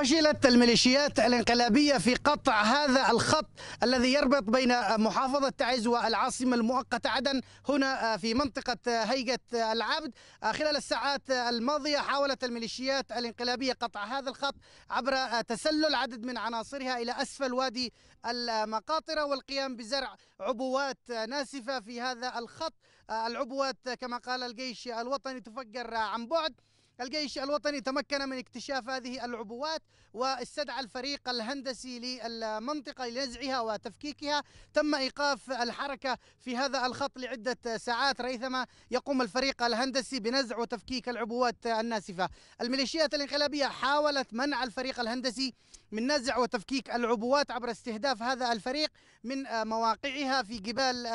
فشلت الميليشيات الانقلابية في قطع هذا الخط الذي يربط بين محافظة تعز والعاصمة المؤقتة عدن هنا في منطقة هيئة العبد خلال الساعات الماضية حاولت الميليشيات الانقلابية قطع هذا الخط عبر تسلل عدد من عناصرها إلى أسفل وادي المقاطرة والقيام بزرع عبوات ناسفة في هذا الخط العبوات كما قال الجيش الوطني تفجر عن بعد الجيش الوطني تمكن من اكتشاف هذه العبوات واستدعى الفريق الهندسي للمنطقة لنزعها وتفكيكها تم إيقاف الحركة في هذا الخط لعدة ساعات ريثما يقوم الفريق الهندسي بنزع وتفكيك العبوات الناسفة الميليشيات الانقلابية حاولت منع الفريق الهندسي من نزع وتفكيك العبوات عبر استهداف هذا الفريق من مواقعها في جبال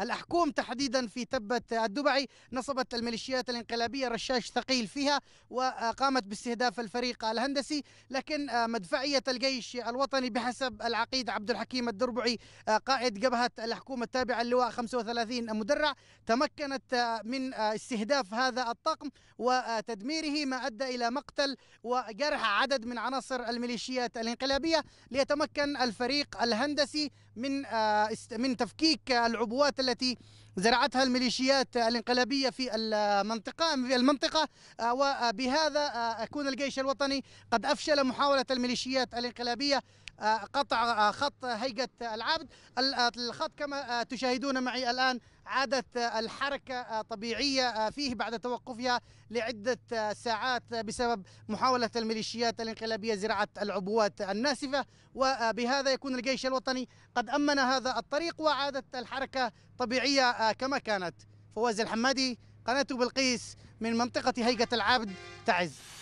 الأحكوم تحديدا في تبة الدبعي نصبت الميليشيات الانقلابية رشاش ثقيل فيها وقامت باستهداف الفريق الهندسي لكن آه، مدفعية الجيش الوطني بحسب العقيد عبد الحكيم الدربعي آه، قائد جبهة الحكومة التابعة للواء 35 مدرع تمكنت آه، من استهداف هذا الطقم وتدميره ما أدى إلى مقتل وجرح عدد من عناصر الميليشيات الانقلابية ليتمكن الفريق الهندسي من آه، من تفكيك العبوات التي زرعتها الميليشيات الانقلابيه في المنطقه في المنطقه آه، وبهذا يكون آه، الجيش الوطني قد افشل محاوله الميليشيات الانقلابيه آه، قطع آه، خط هيئة العبد آه، الخط كما تشاهدون معي الآن عادت الحركة طبيعية فيه بعد توقفها لعدة ساعات بسبب محاولة الميليشيات الانقلابية زراعة العبوات الناسفة وبهذا يكون الجيش الوطني قد أمن هذا الطريق وعادت الحركة طبيعية كما كانت فواز الحمادي قناة بلقيس من منطقة هيئة العبد تعز